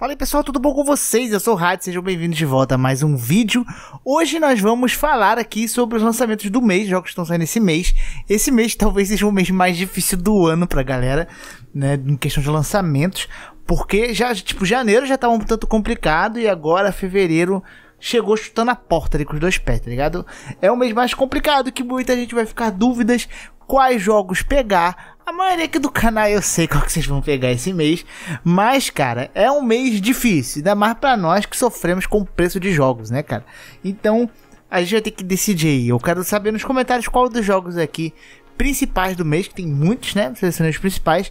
Fala aí pessoal, tudo bom com vocês? Eu sou o Rádio, sejam bem-vindos de volta a mais um vídeo. Hoje nós vamos falar aqui sobre os lançamentos do mês, jogos que estão saindo esse mês. Esse mês talvez seja o mês mais difícil do ano pra galera, né, em questão de lançamentos, porque já, tipo, janeiro já tava tá um tanto complicado e agora fevereiro chegou chutando a porta ali com os dois pés, tá ligado? É o mês mais complicado que muita gente vai ficar dúvidas quais jogos pegar. A maioria aqui do canal eu sei qual que vocês vão pegar esse mês, mas cara, é um mês difícil, ainda mais para nós que sofremos com o preço de jogos, né, cara? Então, a gente vai ter que decidir aí. Eu quero saber nos comentários qual dos jogos aqui principais do mês, que tem muitos, né? Selecionei os principais,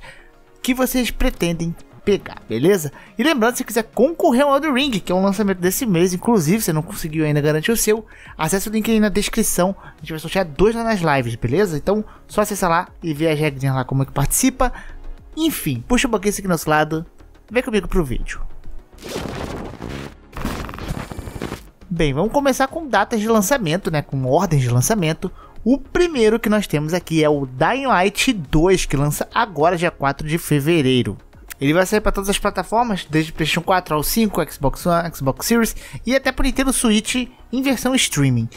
que vocês pretendem pegar, beleza? E lembrando, se quiser concorrer ao Elden Ring, que é um lançamento desse mês, inclusive, você não conseguiu ainda garantir o seu, acesse o link aí na descrição, a gente vai sortear dois lá nas lives, beleza? Então, só acessa lá e vê as regrinhas lá como é que participa. Enfim, puxa um pouquinho isso aqui do nosso lado, vem comigo pro vídeo. Bem, vamos começar com datas de lançamento, né? Com ordens de lançamento. O primeiro que nós temos aqui é o Dying Light 2, que lança agora dia 4 de fevereiro. Ele vai sair para todas as plataformas, desde PlayStation 4 ao 5, Xbox One, Xbox Series e até para Nintendo Switch em versão streaming.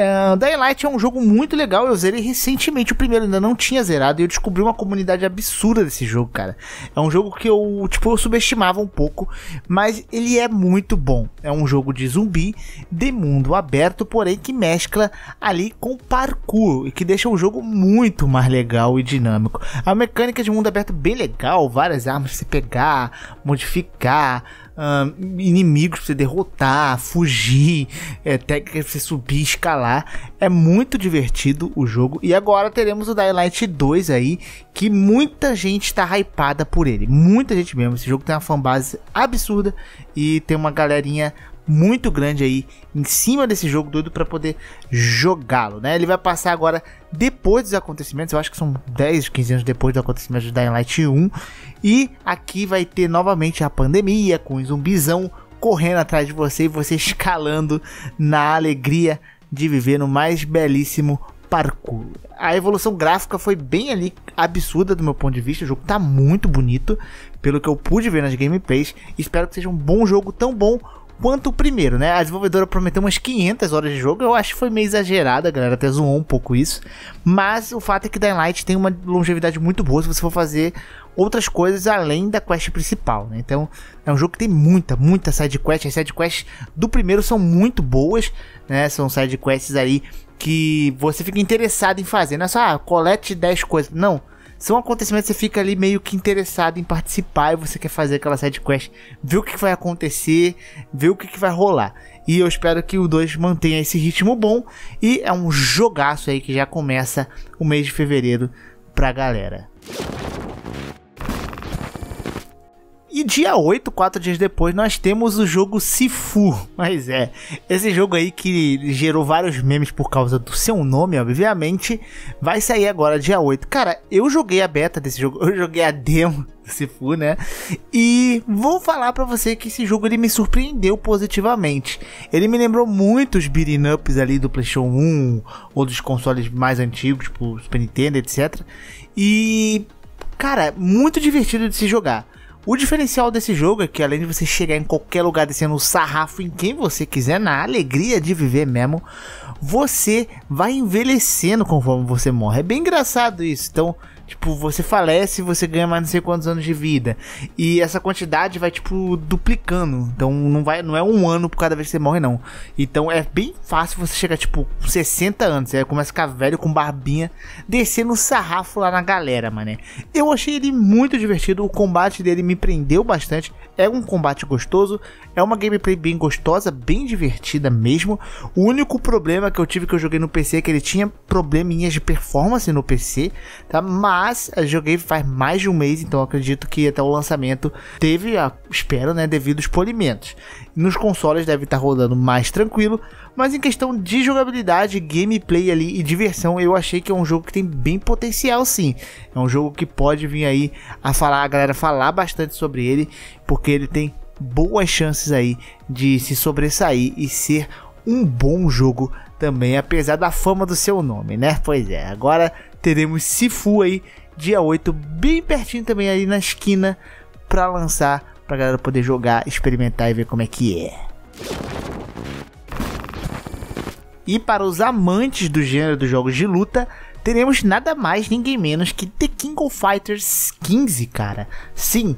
É, Dying Light é um jogo muito legal, eu zerei recentemente o primeiro, ainda não tinha zerado, e eu descobri uma comunidade absurda desse jogo, cara. É um jogo que eu, tipo, eu subestimava um pouco, mas ele é muito bom. É um jogo de zumbi, de mundo aberto, porém que mescla ali com parkour, e que deixa o jogo muito mais legal e dinâmico. A mecânica de mundo aberto bem legal, várias armas se pegar, modificar, inimigos pra você derrotar, fugir, é, técnicas pra você subir, escalar. É muito divertido o jogo. E agora teremos o Daylight 2 aí, que muita gente está hypada por ele. Muita gente mesmo. Esse jogo tem uma fanbase absurda e tem uma galerinha muito grande aí em cima desse jogo doido para poder jogá-lo, né? Ele vai passar agora depois dos acontecimentos, eu acho que são 10, 15 anos depois do acontecimento de Dying Light 1, e aqui vai ter novamente a pandemia com um zumbizão correndo atrás de você e você escalando na alegria de viver no mais belíssimo parkour. A evolução gráfica foi bem ali absurda do meu ponto de vista. O jogo tá muito bonito, pelo que eu pude ver nas gameplays. Espero que seja um bom jogo, tão bom quanto o primeiro, né? A desenvolvedora prometeu umas 500 horas de jogo, eu acho que foi meio exagerada, a galera até zoou um pouco isso, mas o fato é que Dying Light tem uma longevidade muito boa se você for fazer outras coisas além da quest principal, né? Então, é um jogo que tem muita, muita side quest, as side quests do primeiro são muito boas, né? São side quests aí que você fica interessado em fazer, não é só ah, colete 10 coisas, não são acontecimentos que você fica ali meio que interessado em participar e você quer fazer aquela side quest, ver o que, vai acontecer, ver o que, que vai rolar. E eu espero que o 2 mantenha esse ritmo bom e é um jogaço aí que já começa o mês de fevereiro pra galera. E dia 8, 4 dias depois, nós temos o jogo Sifu. Mas é, esse jogo aí que gerou vários memes por causa do seu nome, obviamente, vai sair agora dia 8. Cara, eu joguei a beta desse jogo, eu joguei a demo do Sifu, né? E vou falar para você que esse jogo ele me surpreendeu positivamente. Ele me lembrou muito os beating ups ali do PlayStation 1 ou dos consoles mais antigos, tipo Super Nintendo, etc. E cara, muito divertido de se jogar. O diferencial desse jogo é que além de você chegar em qualquer lugar descendo o sarrafo em quem você quiser, na alegria de viver mesmo, você vai envelhecendo conforme você morre. É bem engraçado isso. Então, Tipo, você falece e você ganha mais não sei quantos anos de vida. E essa quantidade vai, tipo, duplicando. Então não vai não é um ano por cada vez que você morre, não. Então é bem fácil você chegar, tipo, 60 anos. Aí começa a ficar velho com barbinha, descer no sarrafo lá na galera, mané. Eu achei ele muito divertido. O combate dele me prendeu bastante. É um combate gostoso. É uma gameplay bem gostosa, bem divertida mesmo. O único problema que eu tive que eu joguei no PC é que ele tinha probleminhas de performance no PC, tá? Mas mas joguei faz mais de um mês, então acredito que até o lançamento teve a espera, né, devido aos polimentos. Nos consoles deve estar tá rodando mais tranquilo, mas em questão de jogabilidade, gameplay ali e diversão, eu achei que é um jogo que tem bem potencial sim. É um jogo que pode vir aí a falar, a galera falar bastante sobre ele, porque ele tem boas chances aí de se sobressair e ser um bom jogo também, apesar da fama do seu nome, né? Pois é, agora teremos Sifu aí, dia 8, bem pertinho também ali na esquina, para lançar, pra galera poder jogar, experimentar e ver como é que é. E para os amantes do gênero dos jogos de luta, teremos nada mais, ninguém menos que The King of Fighters 15, cara. Sim,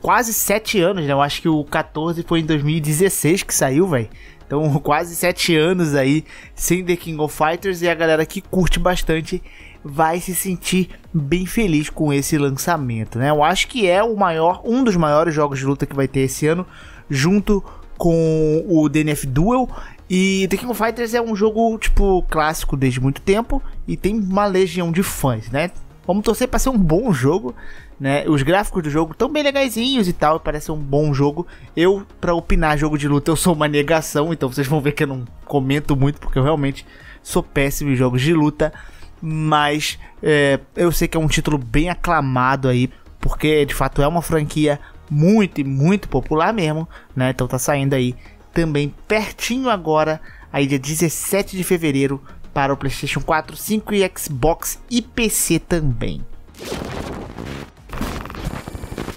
quase 7 anos, né? Eu acho que o 14 foi em 2016 que saiu, velho. Então, quase 7 anos aí sem The King of Fighters e a galera que curte bastante vai se sentir bem feliz com esse lançamento, né? Eu acho que é o maior, um dos maiores jogos de luta que vai ter esse ano, junto com o DNF Duel. E The King of Fighters é um jogo, tipo, clássico desde muito tempo e tem uma legião de fãs, né? Vamos torcer para ser um bom jogo, né? Os gráficos do jogo tão bem legazinhos e tal, parece um bom jogo. Eu, para opinar jogo de luta, eu sou uma negação, então vocês vão ver que eu não comento muito porque eu realmente sou péssimo em jogos de luta mas é, eu sei que é um título bem aclamado aí, porque de fato é uma franquia muito e muito popular mesmo, né? Então tá saindo aí também pertinho agora, aí dia 17 de fevereiro para o PlayStation 4, 5 e Xbox e PC também.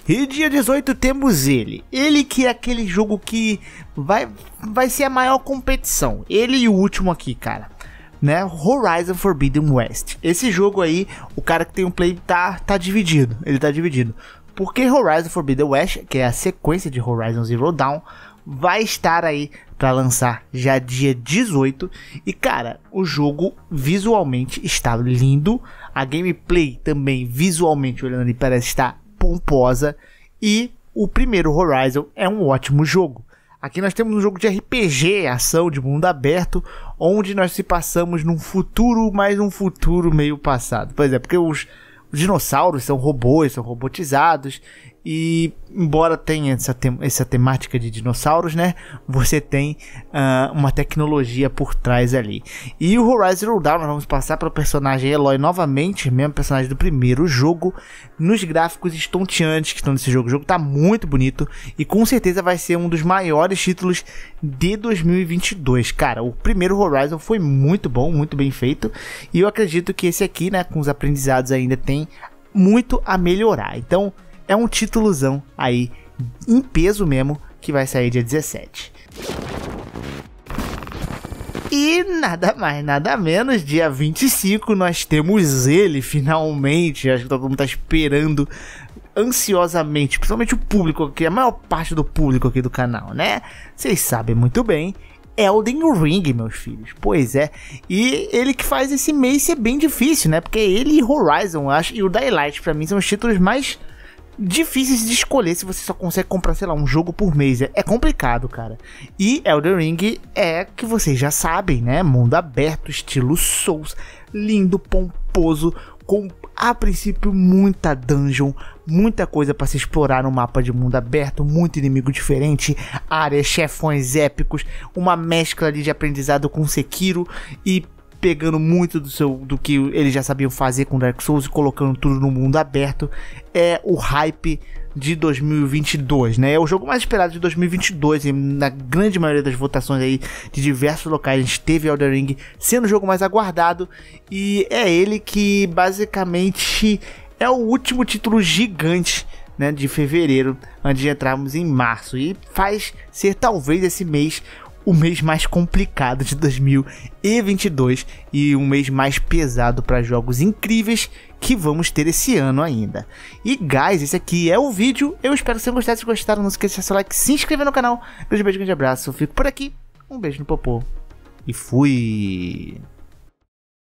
E dia 18 temos ele. Ele que é aquele jogo que vai vai ser a maior competição. Ele e o último aqui, cara né? Horizon Forbidden West. Esse jogo aí, o cara que tem um play tá, tá dividido. Ele tá dividido. Porque Horizon Forbidden West, que é a sequência de Horizon Zero Dawn, vai estar aí para lançar já dia 18. E cara, o jogo visualmente está lindo, a gameplay também visualmente olhando ali parece estar pomposa e o primeiro Horizon é um ótimo jogo. Aqui nós temos um jogo de RPG, ação de mundo aberto, onde nós se passamos num futuro, mas um futuro meio passado. Pois é, porque os, os dinossauros são robôs, são robotizados, e embora tenha essa, tem essa temática de dinossauros, né? Você tem uh, uma tecnologia por trás ali. E o Horizon Zero Dawn, nós vamos passar para o personagem Eloy novamente, mesmo personagem do primeiro jogo, nos gráficos estonteantes que estão nesse jogo. O jogo está muito bonito e com certeza vai ser um dos maiores títulos de 2022. Cara, o primeiro Horizon foi muito bom, muito bem feito, e eu acredito que esse aqui, né, com os aprendizados ainda tem muito a melhorar. Então, é um títulozão aí, em peso mesmo, que vai sair dia 17. E nada mais, nada menos, dia 25 nós temos ele finalmente. Acho que todo mundo tá esperando ansiosamente, principalmente o público aqui, a maior parte do público aqui do canal, né? Vocês sabem muito bem. Elden Ring, meus filhos. Pois é. E ele que faz esse mês ser bem difícil, né? Porque ele e Horizon, eu acho, e o Daylight, para mim, são os títulos mais difíceis de escolher se você só consegue comprar, sei lá, um jogo por mês. É, é, complicado, cara. E Elden Ring é que vocês já sabem, né? Mundo aberto, estilo Souls, lindo, pomposo, com a princípio muita dungeon, muita coisa para se explorar no mapa de mundo aberto, muito inimigo diferente, áreas, chefões épicos, uma mescla ali de aprendizado com Sekiro e pegando muito do seu do que eles já sabiam fazer com Dark Souls e colocando tudo no mundo aberto, é o hype de 2022, né? É o jogo mais esperado de 2022, na grande maioria das votações aí de diversos locais, a gente teve Elden Ring sendo o jogo mais aguardado e é ele que basicamente é o último título gigante né, de fevereiro, antes de entrarmos em março. E faz ser talvez esse mês o mês mais complicado de 2022 e um mês mais pesado para jogos incríveis que vamos ter esse ano ainda. E guys, esse aqui é o vídeo. Eu espero que vocês gostaram. Se gostaram, não esqueça de seu like, se inscrever no canal. Grande beijo, grande abraço. Eu fico por aqui. Um beijo no popô e fui.